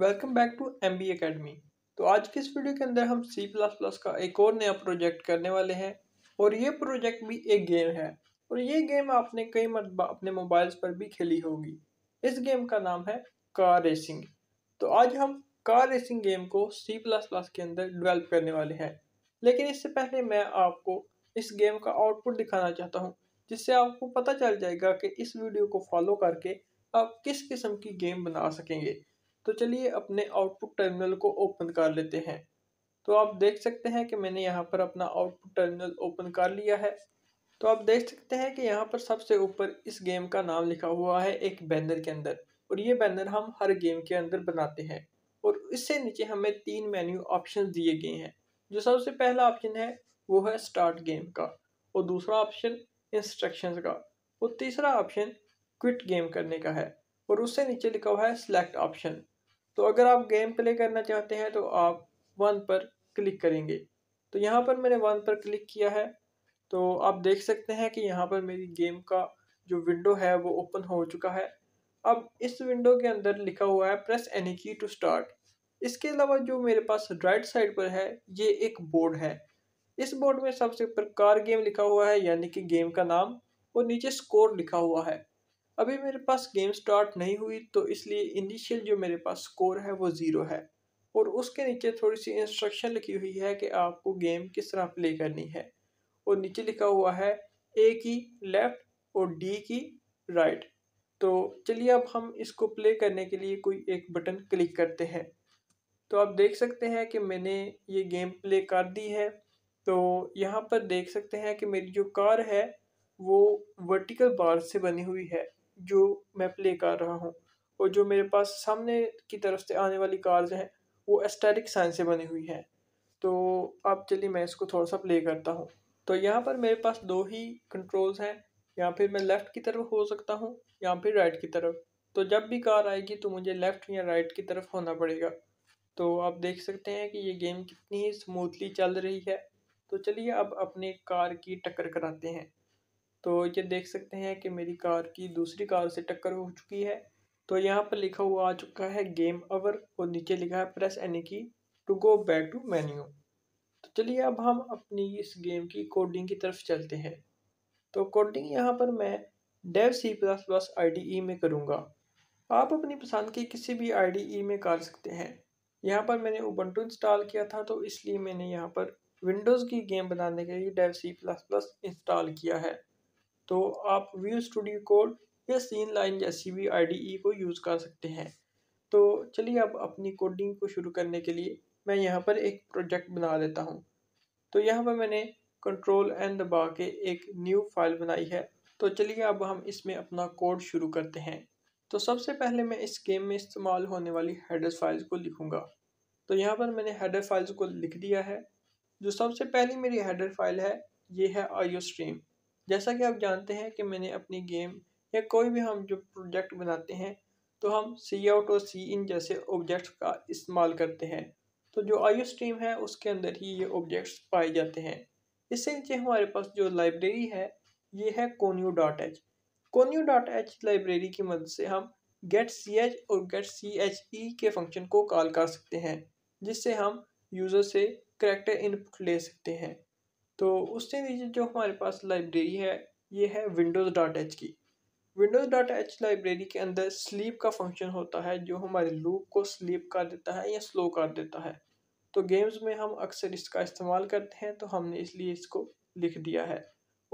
welcome back to M B academy तो आज के इस वीडियो के अंदर हम सी प्लस प्लस का एक और नया प्रोजेक्ट करने वाले हैं और ये प्रोजेक्ट भी एक गेम है और ये गेम आपने कई मरतबा अपने मोबाइल्स पर भी खेली होगी इस गेम का नाम है कार रेसिंग तो आज हम कार रेसिंग गेम को सी प्लस प्लस के अंदर डिवेल्प करने वाले हैं लेकिन इससे पहले मैं आपको इस गेम का आउटपुट दिखाना चाहता हूँ जिससे आपको पता चल जाएगा कि इस वीडियो को फॉलो करके आप किस किस्म की गेम बना सकेंगे तो चलिए अपने आउटपुट टर्मिनल को ओपन कर लेते हैं तो आप देख सकते हैं कि मैंने यहाँ पर अपना आउटपुट टर्मिनल ओपन कर लिया है तो आप देख सकते हैं कि यहाँ पर सबसे ऊपर इस गेम का नाम लिखा हुआ है एक बैनर के अंदर और ये बैनर हम हर गेम के अंदर बनाते हैं और इससे नीचे हमें तीन मेन्यू ऑप्शन दिए गए हैं जो सबसे पहला ऑप्शन है वो है स्टार्ट गेम का और दूसरा ऑप्शन इंस्ट्रक्शंस का और तीसरा ऑप्शन क्विट गेम करने का है और उससे नीचे लिखा हुआ है सिलेक्ट ऑप्शन तो अगर आप गेम प्ले करना चाहते हैं तो आप वन पर क्लिक करेंगे तो यहाँ पर मैंने वन पर क्लिक किया है तो आप देख सकते हैं कि यहाँ पर मेरी गेम का जो विंडो है वो ओपन हो चुका है अब इस विंडो के अंदर लिखा हुआ है press any key to start इसके अलावा जो मेरे पास राइट साइड पर है ये एक बोर्ड है इस बोर्ड में सबसे ऊपर कार गेम लिखा हुआ है यानी कि गेम का नाम और नीचे स्कोर लिखा हुआ है अभी मेरे पास गेम स्टार्ट नहीं हुई तो इसलिए इनिशियल जो मेरे पास स्कोर है वो ज़ीरो है और उसके नीचे थोड़ी सी इंस्ट्रक्शन लिखी हुई है कि आपको गेम किस तरह प्ले करनी है और नीचे लिखा हुआ है ए की लेफ़्ट और डी की राइट तो चलिए अब हम इसको प्ले करने के लिए कोई एक बटन क्लिक करते हैं तो आप देख सकते हैं कि मैंने ये गेम प्ले कर दी है तो यहाँ पर देख सकते हैं कि मेरी जो कार है वो वर्टिकल बार से बनी हुई है जो मैं प्ले कर रहा हूँ और जो मेरे पास सामने की तरफ से आने वाली कार्ड हैं वो एस्टेटिक साइंस से बनी हुई हैं तो अब चलिए मैं इसको थोड़ा सा प्ले करता हूँ तो यहाँ पर मेरे पास दो ही कंट्रोल्स हैं या फिर मैं लेफ़्ट की तरफ हो सकता हूँ या फिर राइट की तरफ तो जब भी कार आएगी तो मुझे लेफ़्ट या राइट की तरफ होना पड़ेगा तो आप देख सकते हैं कि ये गेम कितनी स्मूथली चल रही है तो चलिए अब अपने कार की टक्कर कराते हैं तो ये देख सकते हैं कि मेरी कार की दूसरी कार से टक्कर हो चुकी है तो यहाँ पर लिखा हुआ आ चुका है गेम ओवर और नीचे लिखा है press any key to go back to menu तो चलिए अब हम अपनी इस गेम की कोडिंग की तरफ चलते हैं तो कोडिंग यहाँ पर मैं Dev C plus plus I में करूँगा आप अपनी पसंद की किसी भी आई e में कर सकते हैं यहाँ पर मैंने उबंटू इंस्टॉल किया था तो इसलिए मैंने यहाँ पर विंडोज़ की गेम बनाने के लिए Dev C plus plus install किया है तो आप व्यू स्टूडियो कोड या सीन लाइन जैसी भी आईडीई को यूज़ कर सकते हैं तो चलिए अब अपनी कोडिंग को शुरू करने के लिए मैं यहाँ पर एक प्रोजेक्ट बना देता हूँ तो यहाँ पर मैंने कंट्रोल एन दबा के एक न्यू फाइल बनाई है तो चलिए अब हम इसमें अपना कोड शुरू करते हैं तो सबसे पहले मैं इस गेम में इस्तेमाल होने वाली हेडर फाइल्स को लिखूँगा तो यहाँ पर मैंने हेडर फाइल्स को लिख दिया है जो सबसे पहली मेरी हेडर फाइल है ये है आईओ स्ट्रीम जैसा कि आप जानते हैं कि मैंने अपनी गेम या कोई भी हम जो प्रोजेक्ट बनाते हैं तो हम सी आउट और सी इन जैसे ऑब्जेक्ट्स का इस्तेमाल करते हैं तो जो आई स्ट्रीम है उसके अंदर ही ये ऑब्जेक्ट्स पाए जाते हैं इससे नीचे हमारे पास जो लाइब्रेरी है ये है conio dot H conio dot H library की मदद से हम गेट सी एच और गेट सी एच ई के फंक्शन को कॉल कर सकते हैं जिससे हम यूज़र से करेक्टर इनपुट ले सकते हैं तो उससे नीचे जो हमारे पास लाइब्रेरी है ये है विंडोज़ डॉट एच की विंडोज़ डॉट एच लाइब्रेरी के अंदर स्लीप का फंक्शन होता है जो हमारे लूप को स्लीप कर देता है या स्लो कर देता है तो गेम्स में हम अक्सर इसका इस्तेमाल करते हैं तो हमने इसलिए इसको लिख दिया है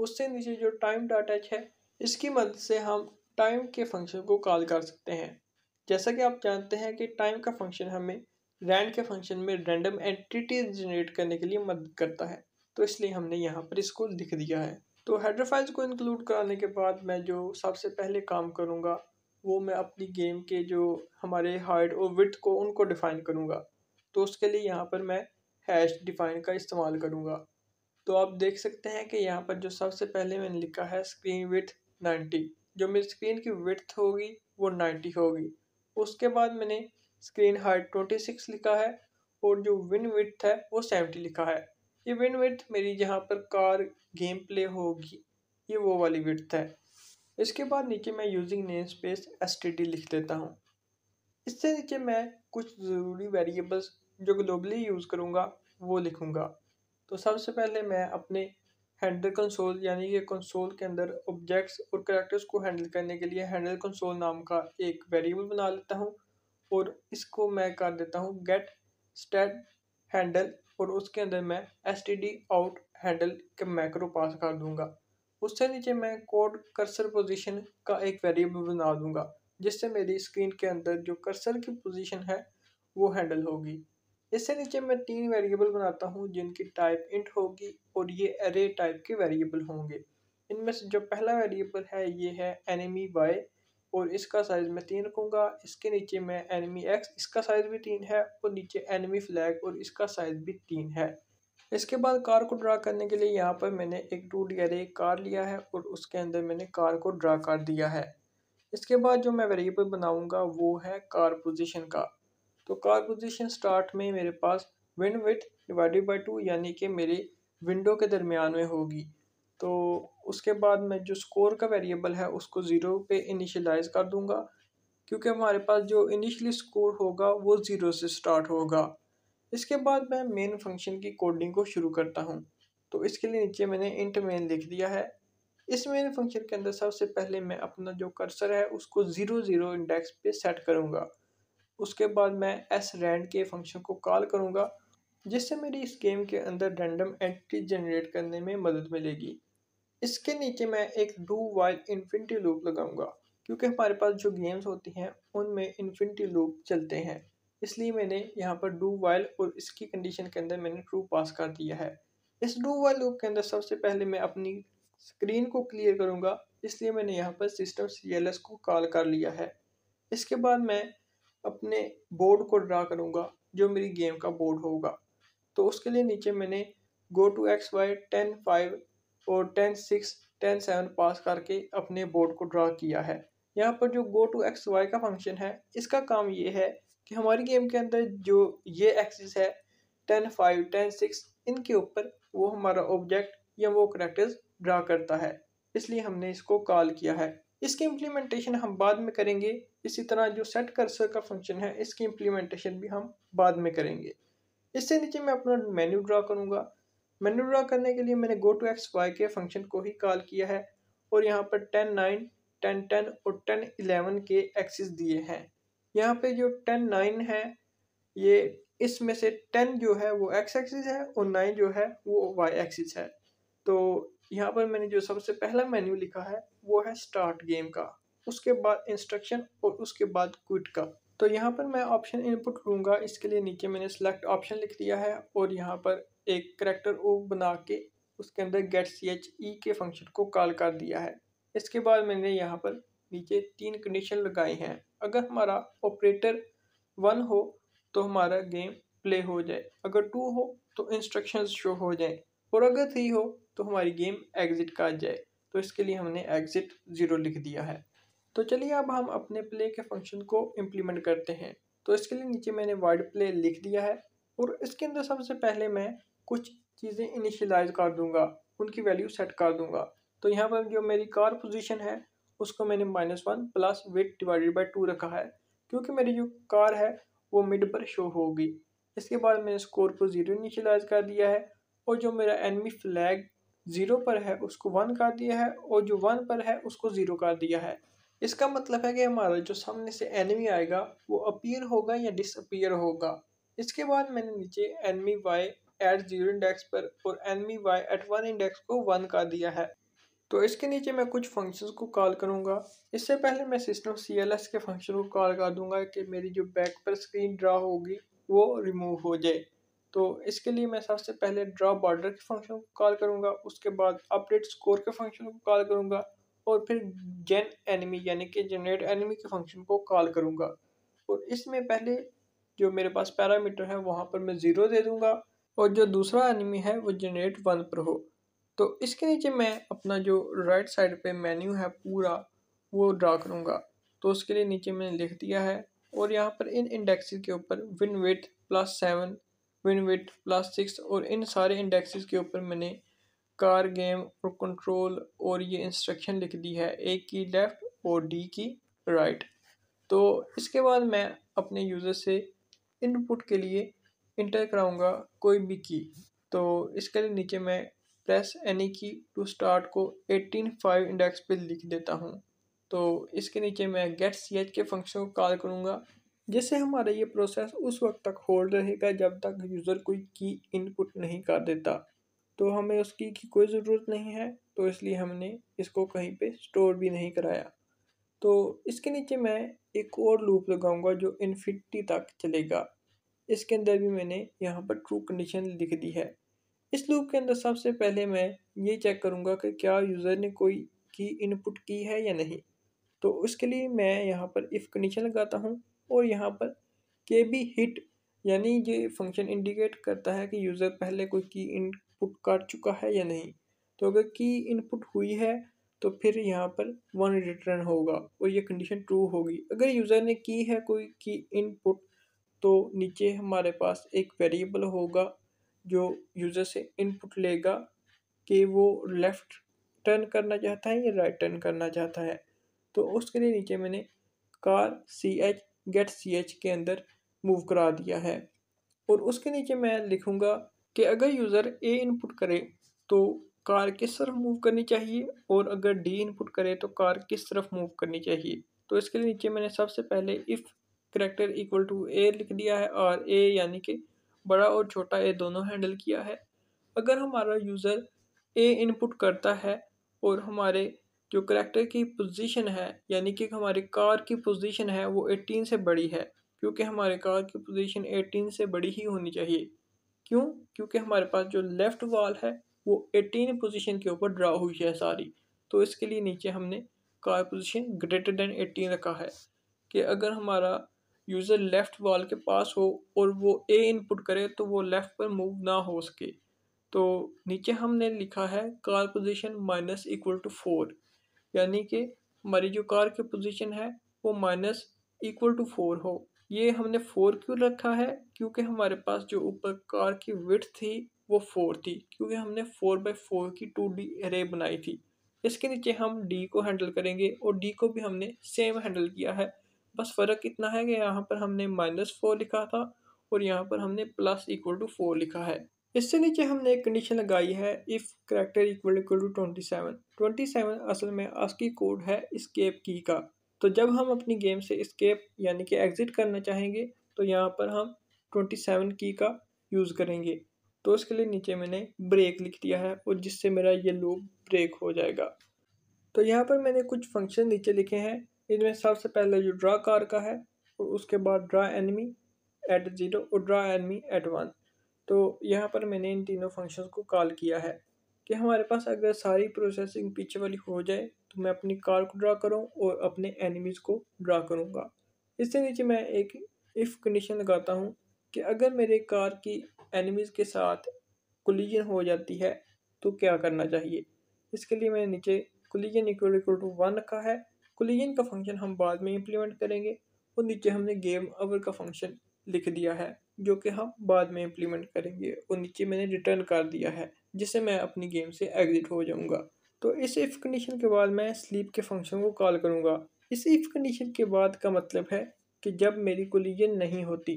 उससे नीचे जो टाइम डॉट एच है इसकी मदद से हम टाइम के फंक्शन को कॉल कर सकते हैं जैसा कि आप जानते हैं कि टाइम का फंक्शन हमें रैंड के फंक्शन में रैंडम एंटिटीज जनरेट करने के लिए मदद करता है तो इसलिए हमने यहाँ पर इसको लिख दिया है तो हेडर फाइल्स को इंक्लूड कराने के बाद मैं जो सबसे पहले काम करूँगा वो मैं अपनी गेम के जो हमारे हाइट और विथ को उनको डिफ़ाइन करूँगा तो उसके लिए यहाँ पर मैं हैश डिफ़ाइन का इस्तेमाल करूँगा तो आप देख सकते हैं कि यहाँ पर जो सबसे पहले मैंने लिखा है स्क्रीन विथ नाइन्टी जो मेरी स्क्रीन की विथ होगी वो नाइन्टी होगी उसके बाद मैंने स्क्रीन हाइट सिक्स लिखा है और जो विन विथ है वो सेवेंटी लिखा है ये विन विथ मेरी जहाँ पर कार गेम प्ले होगी ये वो वाली विथ है इसके बाद नीचे मैं यूजिंग नेम स्पेस एस लिख देता हूँ इससे नीचे मैं कुछ ज़रूरी वेरिएबल्स जो ग्लोबली यूज़ करूँगा वो लिखूँगा तो सबसे पहले मैं अपने हैंडल कंसोल यानी कि कंसोल के अंदर ऑब्जेक्ट्स और करेक्टर्स को हैंडल करने के लिए हैंडल कंसोल नाम का एक वेरिएबल बना लेता हूँ और इसको मैं कर देता हूँ गेट स्टेट हैंडल और उसके अंदर मैं S T D out handle के मैक्रो पास कर दूंगा उससे नीचे मैं कोड कर्सर पोजीशन का एक वेरिएबल बना दूंगा जिससे मेरी स्क्रीन के अंदर जो कर्सर की पोजीशन है वो हैंडल होगी इससे नीचे मैं तीन वेरिएबल बनाता हूँ जिनकी टाइप इंट होगी और ये एरे टाइप के वेरिएबल होंगे इनमें से जो पहला वेरिएबल है ये है एनिमी वाई और इसका साइज़ मैं तीन रखूँगा इसके नीचे मैं एनमी एक्स इसका साइज़ भी तीन है और नीचे एनमी फ्लैग और इसका साइज़ भी तीन है इसके बाद कार को ड्रा करने के लिए यहाँ पर मैंने एक टू डी एक कार लिया है और उसके अंदर मैंने कार को ड्रा कर दिया है इसके बाद जो मैं वेरिएबल बनाऊँगा वो है कार पोजिशन का तो कार पोजिशन स्टार्ट में मेरे पास win width divided by two यानी कि मेरे विंडो के दरमियान में होगी तो उसके बाद मैं जो स्कोर का वेरिएबल है उसको ज़ीरो पे इनिशलाइज़ कर दूंगा क्योंकि हमारे पास जो इनिशली स्कोर होगा वो ज़ीरो से स्टार्ट होगा इसके बाद मैं मेन फंक्शन की कोडिंग को शुरू करता हूँ तो इसके लिए नीचे मैंने इंट मेन लिख दिया है इस मेन फंक्शन के अंदर सबसे पहले मैं अपना जो कर्सर है उसको ज़ीरो ज़ीरो इंडेक्स पे सेट करूँगा उसके बाद मैं एस रैंड के फंक्शन को कॉल करूँगा जिससे मेरी इस गेम के अंदर रैंडम एंट्री जनरेट करने में मदद मिलेगी इसके नीचे मैं एक डू वाइल इन्फिनिटी लूप लगाऊंगा क्योंकि हमारे पास जो गेम्स होती हैं उनमें इन्फिनिटी लूप चलते हैं इसलिए मैंने यहाँ पर डू वाइल और इसकी कंडीशन के अंदर मैंने ट्रू पास कर दिया है इस डू वाइल लूप के अंदर सबसे पहले मैं अपनी स्क्रीन को क्लियर करूँगा इसलिए मैंने यहाँ पर सिस्टम सी को कॉल कर लिया है इसके बाद मैं अपने बोर्ड को ड्रा करूँगा जो मेरी गेम का बोर्ड होगा तो उसके लिए नीचे मैंने go to X Y ten five और ten six ten seven pass करके अपने बोर्ड को ड्रा किया है यहाँ पर जो गो टू एक्स वाई का फंक्शन है इसका काम ये है कि हमारी गेम के अंदर जो ये एक्सिस है टेन फाइव टेन सिक्स इनके ऊपर वो हमारा ऑब्जेक्ट या वो करेक्टर्स ड्रा करता है इसलिए हमने इसको कॉल किया है इसकी इम्प्लीमेंटेशन हम बाद में करेंगे इसी तरह जो सेट कर्सर का फंक्शन है इसकी इम्प्लीमेंटेशन भी हम बाद में करेंगे इससे नीचे मैं अपना मेन्यू ड्रा करूँगा ड्रा करने के लिए मैंने गो टू एक्स वाई के फंक्शन को ही कॉल किया है और यहाँ पर टेन नाइन टेन टेन और टेन इलेवन के एक्सिस दिए हैं यहाँ पे जो टेन नाइन है ये इसमें से टेन जो है वो एक्स एक्सिस है और नाइन जो है वो वाई एक्सिस है तो यहाँ पर मैंने जो सबसे पहला मेन्यू लिखा है वो है स्टार्ट गेम का उसके बाद इंस्ट्रक्शन और उसके बाद क्विट का तो यहाँ पर मैं ऑप्शन इनपुट लूँगा इसके लिए नीचे मैंने सेलेक्ट ऑप्शन लिख दिया है और यहाँ पर एक करेक्टर ओ बना के उसके अंदर गेट सी एच ई के फंक्शन को कॉल कर दिया है इसके बाद मैंने यहाँ पर नीचे तीन कंडीशन लगाए हैं अगर हमारा ऑपरेटर वन हो तो हमारा गेम प्ले हो जाए अगर टू हो तो इंस्ट्रक्शन शो हो जाए और अगर थ्री हो तो हमारी गेम एग्ज़िट का जाए तो इसके लिए हमने एग्ज़िट ज़ीरो लिख दिया है तो चलिए अब हम अपने प्ले के फंक्शन को इम्प्लीमेंट करते हैं तो इसके लिए नीचे मैंने वर्ड प्ले लिख दिया है और इसके अंदर सबसे पहले मैं कुछ चीज़ें इनिशलाइज कर दूंगा उनकी वैल्यू सेट कर दूंगा तो यहाँ पर जो मेरी कार पोजीशन है उसको मैंने minus one plus width divided by two रखा है क्योंकि मेरी जो कार है वो मिड पर शो होगी इसके बाद मैंने स्कोर को ज़ीरो इनिशलाइज कर दिया है और जो मेरा एनमी फ्लैग ज़ीरो पर है उसको वन कर दिया है और जो वन पर है उसको ज़ीरो कर दिया है इसका मतलब है कि हमारा जो सामने से एनमी आएगा वो अपीयर होगा या डिसअपियर होगा इसके बाद मैंने नीचे enemy Y at zero index पर और enemy Y at one index को वन कर दिया है तो इसके नीचे मैं कुछ फंक्शंस को कॉल करूँगा इससे पहले मैं सिस्टम सी एल एस के फंक्शन को कॉल कर दूंगा कि मेरी जो बैक पर स्क्रीन ड्रा होगी वो रिमूव हो जाए तो इसके लिए मैं सबसे पहले ड्रा बॉर्डर के फंक्शन को कॉल करूँगा उसके बाद अपडेट स्कोर के फंक्शन को कॉल करूँगा और फिर जेन एनिमी यानी कि जनरेट एनिमी के फंक्शन को कॉल करूँगा और इसमें पहले जो मेरे पास पैरामीटर है वहाँ पर मैं ज़ीरो दे दूँगा और जो दूसरा एनिमी है वो जनरेट वन पर हो तो इसके नीचे मैं अपना जो राइट साइड पे मेन्यू है पूरा वो ड्रा करूँगा तो उसके लिए नीचे मैंने लिख दिया है और यहाँ पर इन इंडेक्सेस के ऊपर win width plus seven win width plus six और इन सारे इंडेक्सेस के ऊपर मैंने कार गेम और कंट्रोल और ये इंस्ट्रक्शन लिख दी है ए की लेफ़्ट और डी की राइट तो इसके बाद मैं अपने यूज़र से इनपुट के लिए इंटर कराऊंगा कोई भी की तो इसके लिए नीचे मैं press any key to start को एटीन फाइव इंडेक्स पे लिख देता हूँ तो इसके नीचे मैं गेट सी एच के फंक्शन को कॉल करूँगा जिससे हमारा ये प्रोसेस उस वक्त तक होल्ड रहेगा जब तक यूज़र कोई की इनपुट नहीं कर देता तो हमें उसकी की कोई ज़रूरत नहीं है तो इसलिए हमने इसको कहीं पे स्टोर भी नहीं कराया तो इसके नीचे मैं एक और लूप लगाऊंगा जो इन्फिनिटी तक चलेगा इसके अंदर भी मैंने यहाँ पर ट्रू कंडीशन लिख दी है इस लूप के अंदर सबसे पहले मैं ये चेक करूँगा कि क्या यूज़र ने कोई की इनपुट की है या नहीं तो उसके लिए मैं यहाँ पर इफ़ कंडीशन लगाता हूँ और यहाँ पर के बी हिट यानी ये फंक्शन इंडिकेट करता है कि यूज़र पहले कोई की इनपुट काट चुका है या नहीं तो अगर की इनपुट हुई है तो फिर यहाँ पर वन रिटर्न होगा और ये कंडीशन ट्रू होगी अगर यूज़र ने की है कोई की इनपुट तो नीचे हमारे पास एक वेरिएबल होगा जो यूज़र से इनपुट लेगा कि वो लेफ़्ट टर्न करना चाहता है या राइट टर्न करना चाहता है तो उसके लिए नीचे मैंने car C H get C H के अंदर मूव करा दिया है और उसके नीचे मैं लिखूँगा कि अगर यूज़र ए इनपुट करे तो कार किस तरफ मूव करनी चाहिए और अगर डी इनपुट करे तो कार किस तरफ मूव करनी चाहिए तो इसके लिए नीचे मैंने सबसे पहले if character equal to A लिख दिया है और ए यानी कि बड़ा और छोटा ए दोनों हैंडल किया है अगर हमारा यूज़र ए इनपुट करता है और हमारे जो करेक्टर की पोजीशन है यानी कि हमारी कार की पोजीशन है वो 18 से बड़ी है क्योंकि हमारे कार की पोजीशन 18 से बड़ी ही होनी चाहिए क्यों क्योंकि हमारे पास जो लेफ़्ट वॉल है वो 18 पोजीशन के ऊपर ड्रा हुई है सारी तो इसके लिए नीचे हमने कार पोजीशन ग्रेटर देन 18 रखा है कि अगर हमारा यूज़र लेफ़्ट वाल के पास हो और वो ए इनपुट करे तो वो लेफ़्ट पर मूव ना हो सके तो नीचे हमने लिखा है car position minus equal to four यानी कि हमारी जो कार की पोजीशन है वो माइनस इक्वल टू फोर हो ये हमने फोर क्यों रखा है क्योंकि हमारे पास जो ऊपर कार की विथ थी वो फोर थी क्योंकि हमने फोर बाई फोर की टू डी एरे बनाई थी इसके नीचे हम डी को हैंडल करेंगे और डी को भी हमने सेम हैंडल किया है बस फ़र्क इतना है कि यहाँ पर हमने माइनस फोर लिखा था और यहाँ पर हमने प्लस इक्वल टू फोर लिखा है इससे नीचे हमने एक कंडीशन लगाई है if character equal equal to twenty seven twenty seven असल में आस्की कोड है स्केप की का तो जब हम अपनी गेम से स्केप यानी कि एग्ज़िट करना चाहेंगे तो यहाँ पर हम ट्वेंटी सेवन की का यूज़ करेंगे तो इसके लिए नीचे मैंने ब्रेक लिख दिया है और जिससे मेरा ये लूप ब्रेक हो जाएगा तो यहाँ पर मैंने कुछ फंक्शन नीचे लिखे हैं इनमें सबसे पहले जो ड्रा कार का है और उसके बाद ड्रा एनिमी एट ज़ीरो और ड्रा एनिमी एट वन तो यहाँ पर मैंने इन तीनों फंक्शंस को कॉल किया है कि हमारे पास अगर सारी प्रोसेसिंग पीछे वाली हो जाए तो मैं अपनी कार को ड्रा करूँ और अपने एनिमीज़ को ड्रा करूँगा इससे नीचे मैं एक इफ़ कंडीशन लगाता हूँ कि अगर मेरे कार की एनिमीज़ के साथ कोलिजन हो जाती है तो क्या करना चाहिए इसके लिए मैंने नीचे collision equal equal to one रखा है कोलिजन का फंक्शन हम बाद में इम्प्लीमेंट करेंगे और नीचे हमने गेम अवर का फंक्शन लिख दिया है जो कि हम बाद में इम्प्लीमेंट करेंगे और नीचे मैंने रिटर्न कर दिया है जिससे मैं अपनी गेम से एग्ज़िट हो जाऊँगा तो इस इफ़ कंडीशन के बाद मैं स्लीप के फंक्शन को कॉल करूँगा इस इफ़ कंडीशन के बाद का मतलब है कि जब मेरी कोलिजन नहीं होती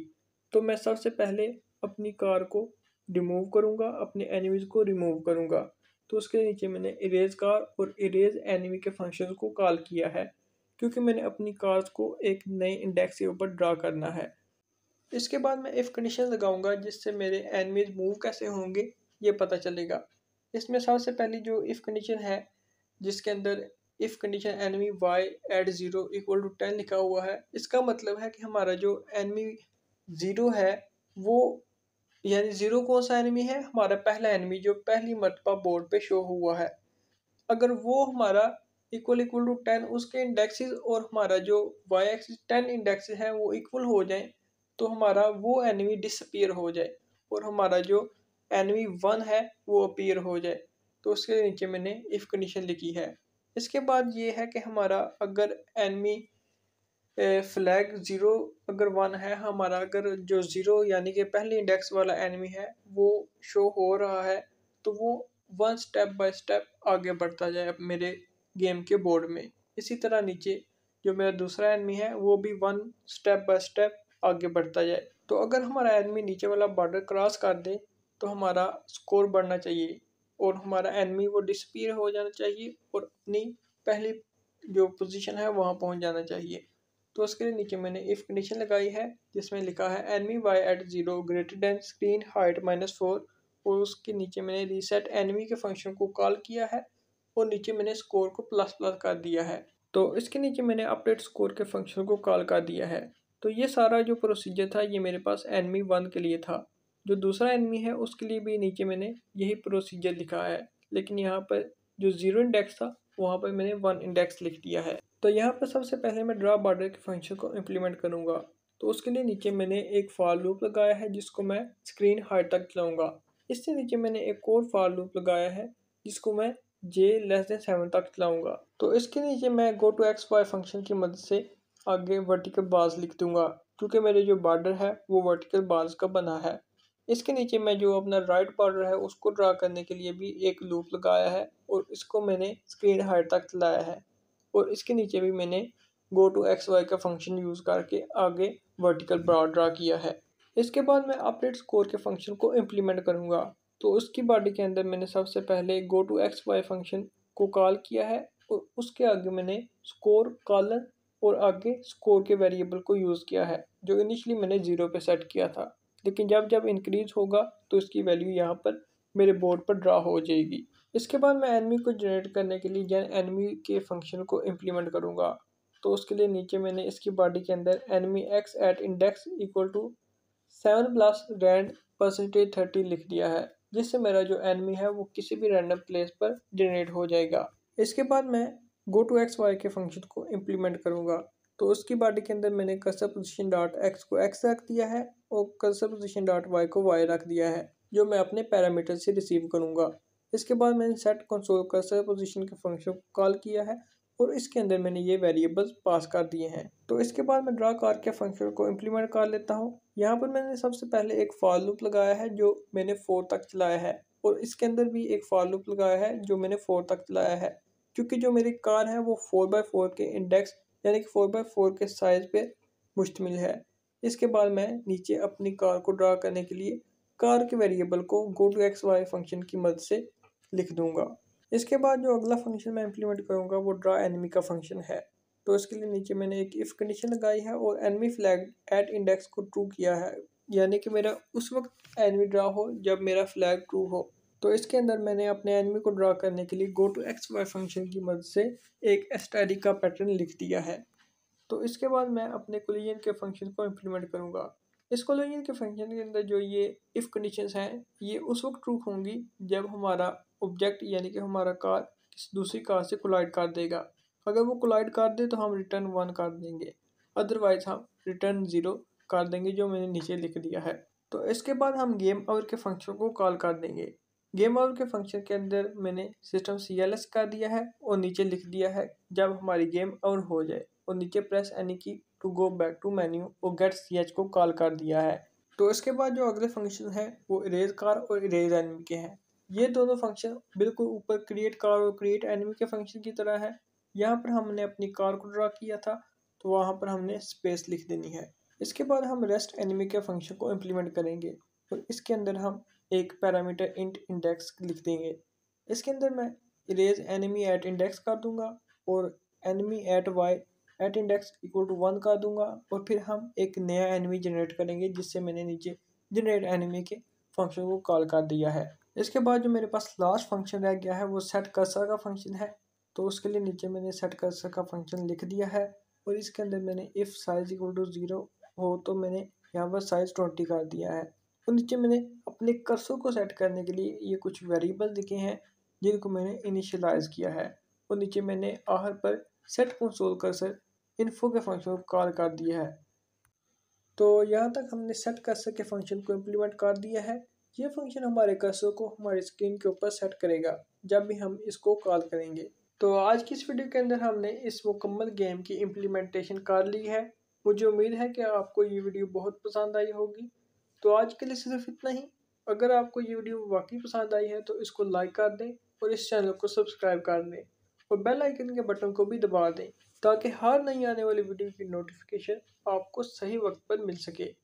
तो मैं सबसे पहले अपनी कार को रिमूव करूँगा अपने एनिमीज़ को रिमूव करूँगा तो उसके नीचे मैंने इरेज कार और इरेज एनिमी के फंक्शन को कॉल किया है क्योंकि मैंने अपनी कार्स को एक नए इंडेक्स के ऊपर ड्रा करना है इसके बाद मैं इफ़ कंडीशन लगाऊंगा जिससे मेरे एनिमीज मूव कैसे होंगे ये पता चलेगा इसमें सबसे पहली जो इफ़ कंडीशन है जिसके अंदर if condition enemy Y at zero equal to ten लिखा हुआ है इसका मतलब है कि हमारा जो एनिमी ज़ीरो है वो यानी ज़ीरो कौन सा एनमी है हमारा पहला एनमी जो पहली मरतबा बोर्ड पे शो हुआ है अगर वो हमारा इक्वल इक्वल टू टेन उसके इंडेक्सेस और हमारा जो वाई एक्स टेन इंडेक्सेस हैं वो इक्वल हो जाए तो हमारा वो एनमी डिसअपियर हो जाए और हमारा जो एनमी वन है वो अपीयर हो जाए तो उसके नीचे मैंने इफ़ कंडीशन लिखी है इसके बाद ये है कि हमारा अगर एनमी फ्लैग ज़ीरो अगर वन है हमारा अगर जो ज़ीरो यानी कि पहले इंडेक्स वाला एनिमी है वो शो हो रहा है तो वो वन स्टेप बाय स्टेप आगे बढ़ता जाए मेरे गेम के बोर्ड में इसी तरह नीचे जो मेरा दूसरा एनिमी है वो भी वन स्टेप बाय स्टेप आगे बढ़ता जाए तो अगर हमारा एनिमी नीचे वाला बॉर्डर क्रॉस कर दे तो हमारा स्कोर बढ़ना चाहिए और हमारा एनिमी वो डिसपीयर हो जाना चाहिए और अपनी पहली जो पोजीशन है वहाँ पहुँच जाना चाहिए तो उसके लिए नीचे मैंने इफ़ कंडीशन लगाई है जिसमें लिखा है enemy Y at zero greater than screen height minus four और उसके नीचे मैंने रीसेट एनमी के फंक्शन को कॉल किया है और नीचे मैंने स्कोर को प्लस प्लस कर दिया है तो इसके नीचे मैंने अपडेट स्कोर के फंक्शन को कॉल कर दिया है तो ये सारा जो प्रोसीजर था ये मेरे पास एनमी वन के लिए था जो दूसरा एनमी है उसके लिए भी नीचे मैंने यही प्रोसीजर लिखा है लेकिन यहाँ पर जो ज़ीरो इंडेक्स था वहाँ पर मैंने वन इंडेक्स लिख दिया है तो यहाँ पर सबसे पहले मैं ड्रा बॉर्डर के फंक्शन को इम्प्लीमेंट करूँगा तो उसके लिए नीचे मैंने एक फॉल लूप लगाया है जिसको मैं स्क्रीन हाइट तक चलाऊँगा इससे नीचे मैंने एक और फॉल लूप लगाया है जिसको मैं जे लेस देन सेवन तक चलाऊँगा तो इसके नीचे मैं go to X Y function की मदद से आगे वर्टिकल बार्स लिख दूंगा क्योंकि मेरे जो बॉर्डर है वो वर्टिकल बार्स का बना है इसके नीचे मैं जो अपना राइट बॉर्डर है उसको ड्रा करने के लिए भी एक लूप लगाया है और इसको मैंने स्क्रीन हाइट तक चलाया है और इसके नीचे भी मैंने गो टू एक्स वाई का फंक्शन यूज़ करके आगे वर्टिकल ब्रा ड्रा किया है इसके बाद मैं अपडेट स्कोर के फंक्शन को इम्प्लीमेंट करूँगा तो उसकी बॉडी के अंदर मैंने सबसे पहले go to X Y function को कॉल किया है और उसके आगे मैंने स्कोर कॉलन और आगे स्कोर के वेरिएबल को यूज़ किया है जो इनिशियली मैंने ज़ीरो पे सेट किया था लेकिन जब जब इंक्रीज होगा तो इसकी वैल्यू यहाँ पर मेरे बोर्ड पर ड्रा हो जाएगी इसके बाद मैं एनमी को जनरेट करने के लिए जन एनमी के फंक्शन को इम्प्लीमेंट करूँगा तो उसके लिए नीचे मैंने इसकी बॉडी के अंदर enemy X at index equal to seven plus rand percentage thirty लिख दिया है जिससे मेरा जो एनमी है वो किसी भी रैंडम प्लेस पर जनरेट हो जाएगा इसके बाद मैं गो टू एक्स वाई के फंक्शन को इम्प्लीमेंट करूँगा तो उसकी बॉडी के अंदर मैंने कसर पोजिशन डॉट एक्स को एक्स रख दिया है और कसर पोजिशन डॉट वाई को वाई रख दिया है जो मैं अपने पैरामीटर से रिसीव करूँगा इसके बाद मैंने सेट कंसोल कर्सर पोजीशन के फंक्शन को कॉल किया है और इसके अंदर मैंने ये वेरिएबल्स पास कर दिए हैं तो इसके बाद मैं ड्रा कार के फंक्शन को इम्प्लीमेंट कर लेता हूँ यहाँ पर मैंने सबसे पहले एक फॉल लुप लगाया है जो मैंने फोर तक चलाया है और इसके अंदर भी एक फॉल लुप लगाया है जो मैंने फोर तक चलाया है क्योंकि जो मेरी कार है वो फोर बाई फोर के इंडेक्स यानी कि फोर बाई फोर के साइज़ पे मुश्तमिल है इसके बाद मैं नीचे अपनी कार को ड्रा करने के लिए कार के वेरिएबल को go to X Y function की मदद से लिख दूंगा इसके बाद जो अगला फंक्शन मैं इंप्लीमेंट करूँगा वो ड्रा एनिमी का फंक्शन है तो इसके लिए नीचे मैंने एक इफ़ कंडीशन लगाई है और एनिमी फ्लैग एट इंडेक्स को ट्रू किया है यानी कि मेरा उस वक्त एनिमी ड्रा हो जब मेरा फ्लैग ट्रू हो तो इसके अंदर मैंने अपने एनिमी को ड्रा करने के लिए go to X Y function की मदद से एक एस्टेरिक का पैटर्न लिख दिया है तो इसके बाद मैं अपने कुलियन के फंक्शन को इम्प्लीमेंट करूँगा इस कोलोजन के फंक्शन के अंदर जो ये इफ़ कंडीशन हैं ये उस वक्त ट्रू होंगी जब हमारा ऑब्जेक्ट यानी कि हमारा कार किसी दूसरी कार से कोलाइड कर देगा अगर वो कोलाइड कर दे तो हम रिटर्न वन कर देंगे अदरवाइज हम रिटर्न ज़ीरो कर देंगे जो मैंने नीचे लिख दिया है तो इसके बाद हम गेम आवर के फंक्शन को कॉल कर देंगे गेम आवर के फंक्शन के अंदर मैंने सिस्टम सी एल एस कर दिया है और नीचे लिख दिया है जब हमारी गेम आवर हो जाए और नीचे press any key to go back to menu और गेट सी एच को कॉल कर दिया है तो इसके बाद जो अगले फंक्शन है वो इरेज कार और इरेज एनिमी के हैं ये दोनों फंक्शन बिल्कुल ऊपर क्रिएट कार और क्रिएट एनिमी के फंक्शन की तरह है यहाँ पर हमने अपनी कार को ड्रा किया था तो वहाँ पर हमने स्पेस लिख देनी है इसके बाद हम रेस्ट एनिमी के फंक्शन को इम्प्लीमेंट करेंगे और तो इसके अंदर हम एक पैरामीटर इंट इंडेक्स लिख देंगे इसके अंदर मैं इरेज एनिमी एट इंडेक्स कर दूंगा और enemy at y at index equal to one कर दूंगा और फिर हम एक नया एनिमी जनरेट करेंगे जिससे मैंने नीचे जनरेट एनिमी के फंक्शन को कॉल कर दिया है इसके बाद जो मेरे पास लास्ट फंक्शन रह गया है वो सेट कर्सर का फंक्शन है तो उसके लिए नीचे मैंने सेट कर्सर का फंक्शन लिख दिया है और इसके अंदर मैंने if size equal to zero हो तो मैंने यहाँ पर साइज़ ट्वेंटी कर दिया है और नीचे मैंने अपने कर्सर को सेट करने के लिए ये कुछ वेरिएबल दिखे हैं जिनको मैंने इनिशलाइज किया है और नीचे मैंने आहर पर सेट कंसोल कर्सर इन्फो के फंक्शन को कॉल कर दिया है तो यहाँ तक हमने सेट कर्सर के फंक्शन को इम्प्लीमेंट कर दिया है ये फंक्शन हमारे कर्सर को हमारी स्क्रीन के ऊपर सेट करेगा जब भी हम इसको कॉल करेंगे तो आज की इस वीडियो के अंदर हमने इस मुकम्मल गेम की इम्प्लीमेंटेशन कर ली है मुझे उम्मीद है कि आपको ये वीडियो बहुत पसंद आई होगी तो आज के लिए सिर्फ इतना ही अगर आपको ये वीडियो वाकई पसंद आई है तो इसको लाइक कर दें और इस चैनल को सब्सक्राइब कर दें और बेल आइकन के बटन को भी दबा दें ताकि हर नई आने वाली वीडियो की नोटिफिकेशन आपको सही वक्त पर मिल सके